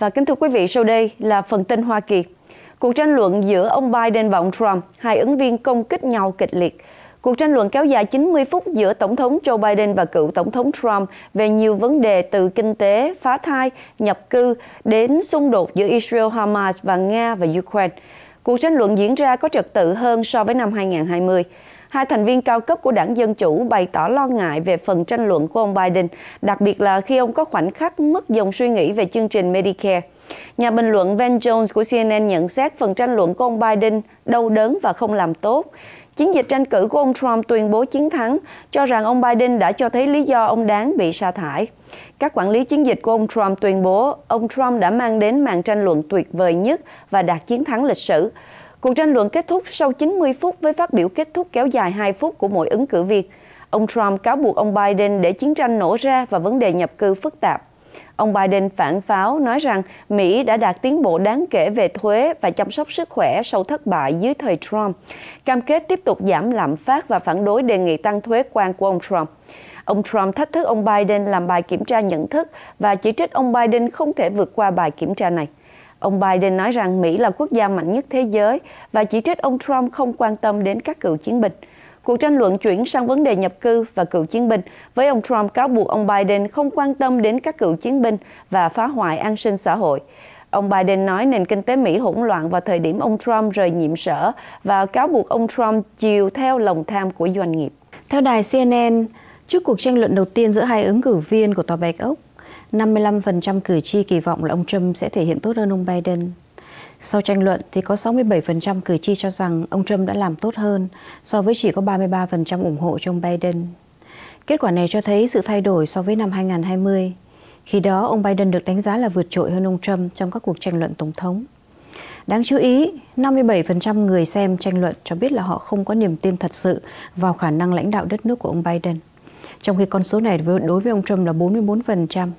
Và kính thưa quý vị, sau đây là phần tin Hoa Kỳ. Cuộc tranh luận giữa ông Biden và ông Trump, hai ứng viên công kích nhau kịch liệt. Cuộc tranh luận kéo dài 90 phút giữa Tổng thống Joe Biden và cựu Tổng thống Trump về nhiều vấn đề từ kinh tế, phá thai, nhập cư đến xung đột giữa Israel, Hamas và Nga và Ukraine. Cuộc tranh luận diễn ra có trật tự hơn so với năm 2020 hai thành viên cao cấp của đảng Dân Chủ bày tỏ lo ngại về phần tranh luận của ông Biden, đặc biệt là khi ông có khoảnh khắc mất dòng suy nghĩ về chương trình Medicare. Nhà bình luận Van Jones của CNN nhận xét phần tranh luận của ông Biden đau đớn và không làm tốt. Chiến dịch tranh cử của ông Trump tuyên bố chiến thắng, cho rằng ông Biden đã cho thấy lý do ông đáng bị sa thải. Các quản lý chiến dịch của ông Trump tuyên bố ông Trump đã mang đến màn tranh luận tuyệt vời nhất và đạt chiến thắng lịch sử. Cuộc tranh luận kết thúc sau 90 phút với phát biểu kết thúc kéo dài 2 phút của mỗi ứng cử viên. Ông Trump cáo buộc ông Biden để chiến tranh nổ ra và vấn đề nhập cư phức tạp. Ông Biden phản pháo nói rằng Mỹ đã đạt tiến bộ đáng kể về thuế và chăm sóc sức khỏe sau thất bại dưới thời Trump, cam kết tiếp tục giảm lạm phát và phản đối đề nghị tăng thuế quan của ông Trump. Ông Trump thách thức ông Biden làm bài kiểm tra nhận thức và chỉ trích ông Biden không thể vượt qua bài kiểm tra này. Ông Biden nói rằng Mỹ là quốc gia mạnh nhất thế giới và chỉ trích ông Trump không quan tâm đến các cựu chiến binh. Cuộc tranh luận chuyển sang vấn đề nhập cư và cựu chiến binh, với ông Trump cáo buộc ông Biden không quan tâm đến các cựu chiến binh và phá hoại an sinh xã hội. Ông Biden nói nền kinh tế Mỹ hỗn loạn vào thời điểm ông Trump rời nhiệm sở và cáo buộc ông Trump chiều theo lòng tham của doanh nghiệp. Theo đài CNN, trước cuộc tranh luận đầu tiên giữa hai ứng cử viên của Tòa Bạch Ốc, 55% cử tri kỳ vọng là ông Trump sẽ thể hiện tốt hơn ông Biden. Sau tranh luận thì có 67% cử tri cho rằng ông Trump đã làm tốt hơn so với chỉ có 33% ủng hộ cho ông Biden. Kết quả này cho thấy sự thay đổi so với năm 2020. Khi đó, ông Biden được đánh giá là vượt trội hơn ông Trump trong các cuộc tranh luận tổng thống. Đáng chú ý, 57% người xem tranh luận cho biết là họ không có niềm tin thật sự vào khả năng lãnh đạo đất nước của ông Biden. Trong khi con số này đối với ông Trump là 44%.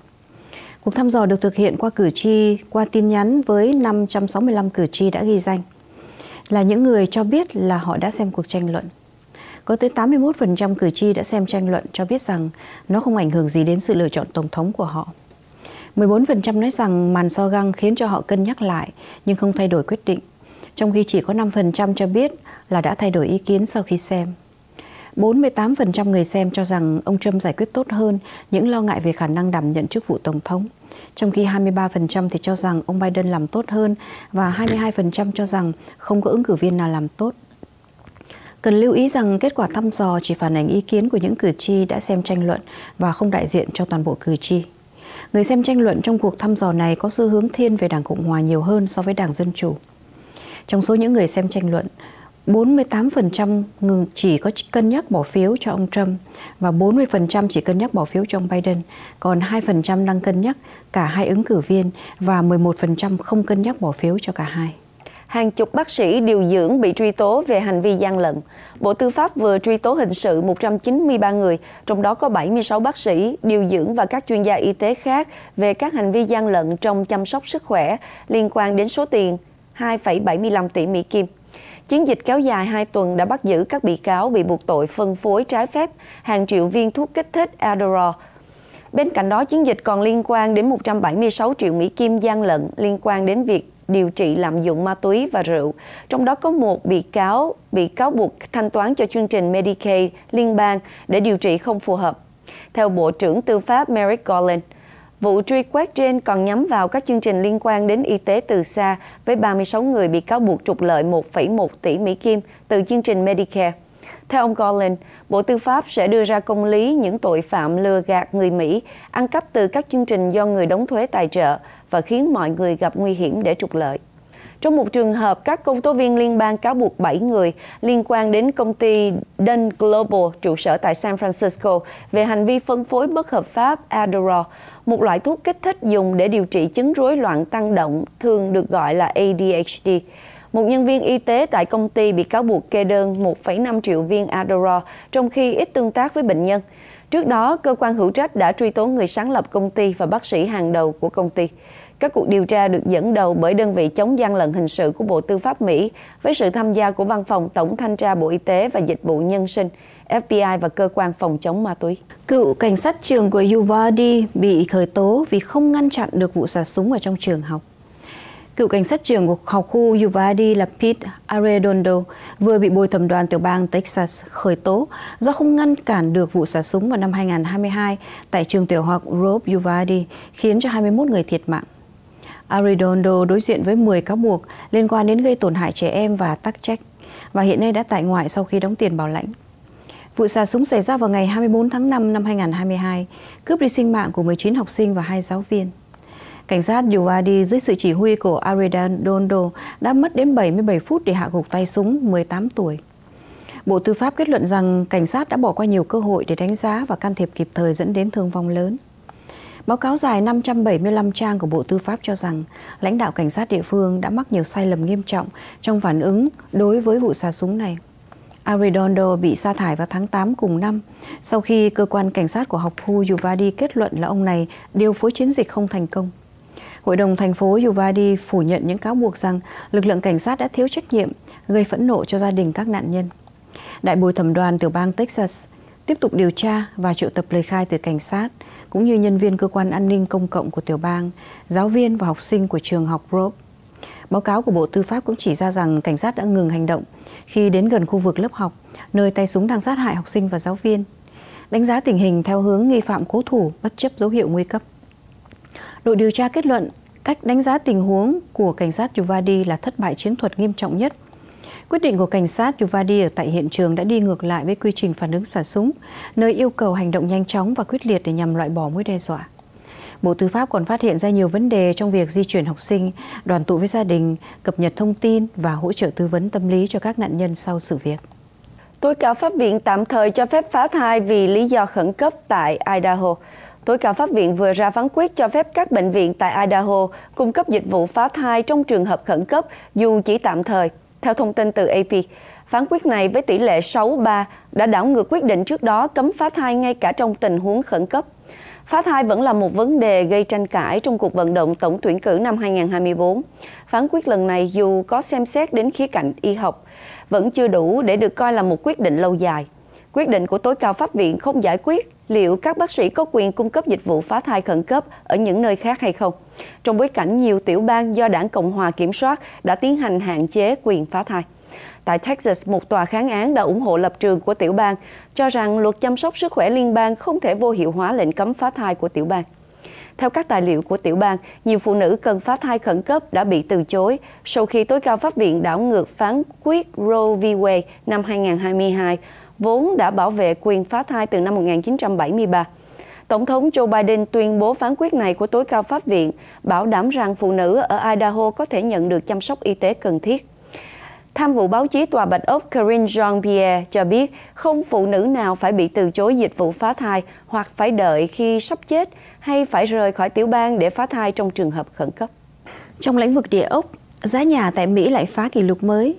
Cuộc thăm dò được thực hiện qua cử tri qua tin nhắn với 565 cử tri đã ghi danh là những người cho biết là họ đã xem cuộc tranh luận. Có tới 81% cử tri đã xem tranh luận cho biết rằng nó không ảnh hưởng gì đến sự lựa chọn tổng thống của họ. 14% nói rằng màn so găng khiến cho họ cân nhắc lại nhưng không thay đổi quyết định, trong khi chỉ có 5% cho biết là đã thay đổi ý kiến sau khi xem. 48% người xem cho rằng ông Trump giải quyết tốt hơn những lo ngại về khả năng đảm nhận chức vụ Tổng thống. Trong khi 23% thì cho rằng ông Biden làm tốt hơn và 22% cho rằng không có ứng cử viên nào làm tốt. Cần lưu ý rằng kết quả thăm dò chỉ phản ánh ý kiến của những cử tri đã xem tranh luận và không đại diện cho toàn bộ cử tri. Người xem tranh luận trong cuộc thăm dò này có xu hướng thiên về Đảng Cộng Hòa nhiều hơn so với Đảng Dân Chủ. Trong số những người xem tranh luận, 48% ngừng chỉ có cân nhắc bỏ phiếu cho ông Trump và 40% chỉ cân nhắc bỏ phiếu cho ông Biden, còn 2% đang cân nhắc cả hai ứng cử viên và 11% không cân nhắc bỏ phiếu cho cả hai. Hàng chục bác sĩ điều dưỡng bị truy tố về hành vi gian lận. Bộ Tư pháp vừa truy tố hình sự 193 người, trong đó có 76 bác sĩ, điều dưỡng và các chuyên gia y tế khác về các hành vi gian lận trong chăm sóc sức khỏe liên quan đến số tiền 2,75 tỷ Mỹ Kim. Chiến dịch kéo dài 2 tuần đã bắt giữ các bị cáo bị buộc tội phân phối trái phép hàng triệu viên thuốc kích thích Adderall. Bên cạnh đó, chiến dịch còn liên quan đến 176 triệu Mỹ Kim gian lận liên quan đến việc điều trị lạm dụng ma túy và rượu. Trong đó có một bị cáo bị cáo buộc thanh toán cho chương trình Medicaid liên bang để điều trị không phù hợp. Theo Bộ trưởng Tư pháp Merrick Garland, Vụ truy quét trên còn nhắm vào các chương trình liên quan đến y tế từ xa với 36 người bị cáo buộc trục lợi 1,1 tỷ Mỹ Kim từ chương trình Medicare. Theo ông Collins, Bộ Tư pháp sẽ đưa ra công lý những tội phạm lừa gạt người Mỹ, ăn cắp từ các chương trình do người đóng thuế tài trợ và khiến mọi người gặp nguy hiểm để trục lợi. Trong một trường hợp, các công tố viên liên bang cáo buộc 7 người liên quan đến công ty Dun Global trụ sở tại San Francisco về hành vi phân phối bất hợp pháp Adderall, một loại thuốc kích thích dùng để điều trị chứng rối loạn tăng động, thường được gọi là ADHD. Một nhân viên y tế tại công ty bị cáo buộc kê đơn 1,5 triệu viên Adderall, trong khi ít tương tác với bệnh nhân. Trước đó, cơ quan hữu trách đã truy tố người sáng lập công ty và bác sĩ hàng đầu của công ty. Các cuộc điều tra được dẫn đầu bởi đơn vị chống gian lận hình sự của Bộ Tư pháp Mỹ với sự tham gia của Văn phòng Tổng thanh tra Bộ Y tế và Dịch vụ Nhân sinh, FBI và cơ quan phòng chống ma túy. Cựu cảnh sát trường của Uvalde bị khởi tố vì không ngăn chặn được vụ xả súng ở trong trường học. Cựu cảnh sát trưởng của học khu Uvalde là Pete Arredondo vừa bị bồi thẩm đoàn tiểu bang Texas khởi tố do không ngăn cản được vụ xả súng vào năm 2022 tại trường tiểu học Rob Uvalde khiến cho 21 người thiệt mạng Arredondo đối diện với 10 cáo buộc liên quan đến gây tổn hại trẻ em và tắc trách và hiện nay đã tại ngoại sau khi đóng tiền bảo lãnh. Vụ xả súng xảy ra vào ngày 24 tháng 5 năm 2022, cướp đi sinh mạng của 19 học sinh và hai giáo viên. Cảnh sát Uadi dưới sự chỉ huy của Arredondo đã mất đến 77 phút để hạ gục tay súng 18 tuổi. Bộ Tư pháp kết luận rằng cảnh sát đã bỏ qua nhiều cơ hội để đánh giá và can thiệp kịp thời dẫn đến thương vong lớn. Báo cáo dài 575 trang của Bộ Tư pháp cho rằng lãnh đạo cảnh sát địa phương đã mắc nhiều sai lầm nghiêm trọng trong phản ứng đối với vụ xả súng này. Arredondo bị sa thải vào tháng 8 cùng năm, sau khi cơ quan cảnh sát của học khu Uvalde kết luận là ông này điều phối chiến dịch không thành công. Hội đồng thành phố Uvalde phủ nhận những cáo buộc rằng lực lượng cảnh sát đã thiếu trách nhiệm, gây phẫn nộ cho gia đình các nạn nhân. Đại bồi thẩm đoàn tiểu bang Texas tiếp tục điều tra và triệu tập lời khai từ cảnh sát, cũng như nhân viên cơ quan an ninh công cộng của tiểu bang, giáo viên và học sinh của trường học Grove. Báo cáo của Bộ Tư pháp cũng chỉ ra rằng cảnh sát đã ngừng hành động khi đến gần khu vực lớp học, nơi tay súng đang sát hại học sinh và giáo viên. Đánh giá tình hình theo hướng nghi phạm cố thủ bất chấp dấu hiệu nguy cấp. Đội điều tra kết luận cách đánh giá tình huống của cảnh sát Yuvadi là thất bại chiến thuật nghiêm trọng nhất – Quyết định của cảnh sát Uvalde tại hiện trường đã đi ngược lại với quy trình phản ứng xả súng, nơi yêu cầu hành động nhanh chóng và quyết liệt để nhằm loại bỏ mối đe dọa. Bộ Tư pháp còn phát hiện ra nhiều vấn đề trong việc di chuyển học sinh, đoàn tụ với gia đình, cập nhật thông tin và hỗ trợ tư vấn tâm lý cho các nạn nhân sau sự việc. Tối cao pháp viện tạm thời cho phép phá thai vì lý do khẩn cấp tại Idaho. Tối cao pháp viện vừa ra phán quyết cho phép các bệnh viện tại Idaho cung cấp dịch vụ phá thai trong trường hợp khẩn cấp dù chỉ tạm thời theo thông tin từ AP, phán quyết này với tỷ lệ 6-3 đã đảo ngược quyết định trước đó cấm phá thai ngay cả trong tình huống khẩn cấp. Phá thai vẫn là một vấn đề gây tranh cãi trong cuộc vận động tổng tuyển cử năm 2024. Phán quyết lần này dù có xem xét đến khía cạnh y học, vẫn chưa đủ để được coi là một quyết định lâu dài. Quyết định của tối cao pháp viện không giải quyết liệu các bác sĩ có quyền cung cấp dịch vụ phá thai khẩn cấp ở những nơi khác hay không, trong bối cảnh nhiều tiểu bang do đảng Cộng hòa kiểm soát đã tiến hành hạn chế quyền phá thai. Tại Texas, một tòa kháng án đã ủng hộ lập trường của tiểu bang, cho rằng luật chăm sóc sức khỏe liên bang không thể vô hiệu hóa lệnh cấm phá thai của tiểu bang. Theo các tài liệu của tiểu bang, nhiều phụ nữ cần phá thai khẩn cấp đã bị từ chối sau khi tối cao pháp viện đảo ngược phán quyết Roe v. Wade năm 2022 vốn đã bảo vệ quyền phá thai từ năm 1973. Tổng thống Joe Biden tuyên bố phán quyết này của tối cao pháp viện bảo đảm rằng phụ nữ ở Idaho có thể nhận được chăm sóc y tế cần thiết. Tham vụ báo chí Tòa Bạch Ốc Karine Jean-Pierre cho biết không phụ nữ nào phải bị từ chối dịch vụ phá thai hoặc phải đợi khi sắp chết hay phải rời khỏi tiểu bang để phá thai trong trường hợp khẩn cấp. Trong lĩnh vực địa ốc, giá nhà tại Mỹ lại phá kỷ lục mới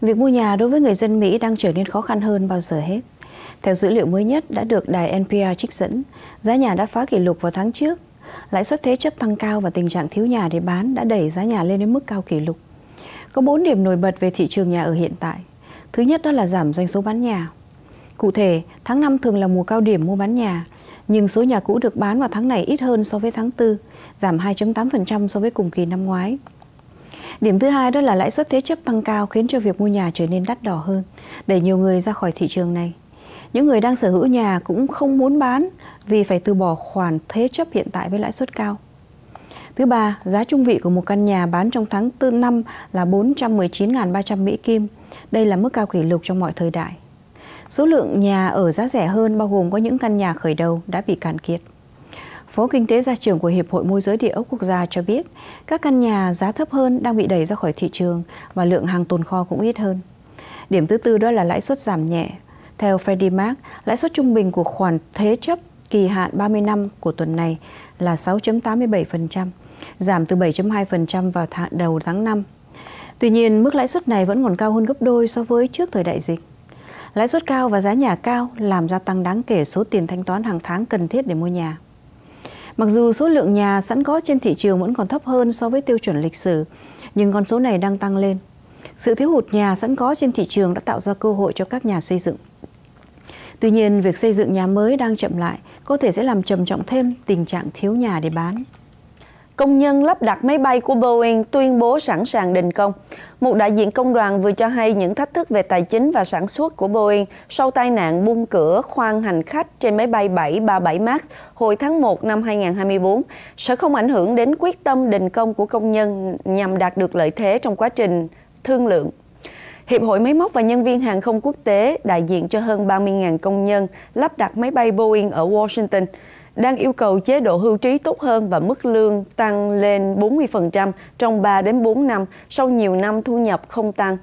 việc mua nhà đối với người dân Mỹ đang trở nên khó khăn hơn bao giờ hết. Theo dữ liệu mới nhất đã được đài NPR trích dẫn, giá nhà đã phá kỷ lục vào tháng trước. Lãi suất thế chấp tăng cao và tình trạng thiếu nhà để bán đã đẩy giá nhà lên đến mức cao kỷ lục. Có 4 điểm nổi bật về thị trường nhà ở hiện tại. Thứ nhất đó là giảm doanh số bán nhà. Cụ thể, tháng 5 thường là mùa cao điểm mua bán nhà, nhưng số nhà cũ được bán vào tháng này ít hơn so với tháng 4, giảm 2.8% so với cùng kỳ năm ngoái. Điểm thứ hai đó là lãi suất thế chấp tăng cao khiến cho việc mua nhà trở nên đắt đỏ hơn, đẩy nhiều người ra khỏi thị trường này. Những người đang sở hữu nhà cũng không muốn bán vì phải từ bỏ khoản thế chấp hiện tại với lãi suất cao. Thứ ba, giá trung vị của một căn nhà bán trong tháng 4 năm là 419.300 Mỹ Kim. Đây là mức cao kỷ lục trong mọi thời đại. Số lượng nhà ở giá rẻ hơn bao gồm có những căn nhà khởi đầu đã bị cạn kiệt. Phó Kinh tế Gia trưởng của Hiệp hội Môi giới Địa ốc Quốc gia cho biết, các căn nhà giá thấp hơn đang bị đẩy ra khỏi thị trường và lượng hàng tồn kho cũng ít hơn. Điểm thứ tư đó là lãi suất giảm nhẹ. Theo Freddie Mac, lãi suất trung bình của khoản thế chấp kỳ hạn 30 năm của tuần này là 6.87%, giảm từ 7.2% vào tháng đầu tháng 5. Tuy nhiên, mức lãi suất này vẫn còn cao hơn gấp đôi so với trước thời đại dịch. Lãi suất cao và giá nhà cao làm gia tăng đáng kể số tiền thanh toán hàng tháng cần thiết để mua nhà. Mặc dù số lượng nhà sẵn có trên thị trường vẫn còn thấp hơn so với tiêu chuẩn lịch sử, nhưng con số này đang tăng lên. Sự thiếu hụt nhà sẵn có trên thị trường đã tạo ra cơ hội cho các nhà xây dựng. Tuy nhiên, việc xây dựng nhà mới đang chậm lại, có thể sẽ làm trầm trọng thêm tình trạng thiếu nhà để bán. Công nhân lắp đặt máy bay của Boeing tuyên bố sẵn sàng đình công. Một đại diện công đoàn vừa cho hay những thách thức về tài chính và sản xuất của Boeing sau tai nạn bung cửa khoang hành khách trên máy bay 737 MAX hồi tháng 1 năm 2024 sẽ không ảnh hưởng đến quyết tâm đình công của công nhân nhằm đạt được lợi thế trong quá trình thương lượng. Hiệp hội Máy móc và Nhân viên Hàng không Quốc tế đại diện cho hơn 30.000 công nhân lắp đặt máy bay Boeing ở Washington đang yêu cầu chế độ hưu trí tốt hơn và mức lương tăng lên 40% trong 3 đến 4 năm sau nhiều năm thu nhập không tăng.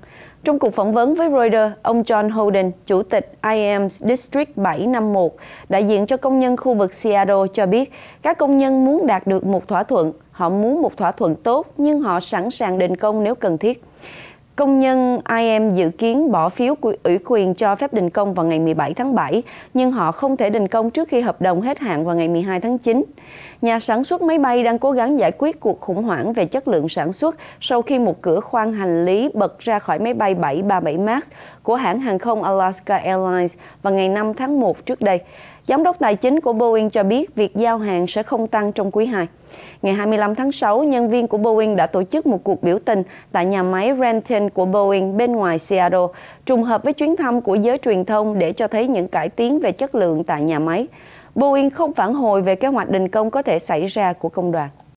Trong cuộc phỏng vấn với Reuters, ông John Holden, chủ tịch IAM District 751, đại diện cho công nhân khu vực Seattle cho biết, các công nhân muốn đạt được một thỏa thuận, họ muốn một thỏa thuận tốt nhưng họ sẵn sàng đình công nếu cần thiết. Công nhân IM dự kiến bỏ phiếu ủy quyền cho phép đình công vào ngày 17 tháng 7, nhưng họ không thể đình công trước khi hợp đồng hết hạn vào ngày 12 tháng 9 nhà sản xuất máy bay đang cố gắng giải quyết cuộc khủng hoảng về chất lượng sản xuất sau khi một cửa khoang hành lý bật ra khỏi máy bay 737 MAX của hãng hàng không Alaska Airlines vào ngày 5 tháng 1 trước đây. Giám đốc tài chính của Boeing cho biết việc giao hàng sẽ không tăng trong quý 2. Ngày 25 tháng 6, nhân viên của Boeing đã tổ chức một cuộc biểu tình tại nhà máy Renton của Boeing bên ngoài Seattle, trùng hợp với chuyến thăm của giới truyền thông để cho thấy những cải tiến về chất lượng tại nhà máy. Boeing không phản hồi về kế hoạch đình công có thể xảy ra của công đoàn.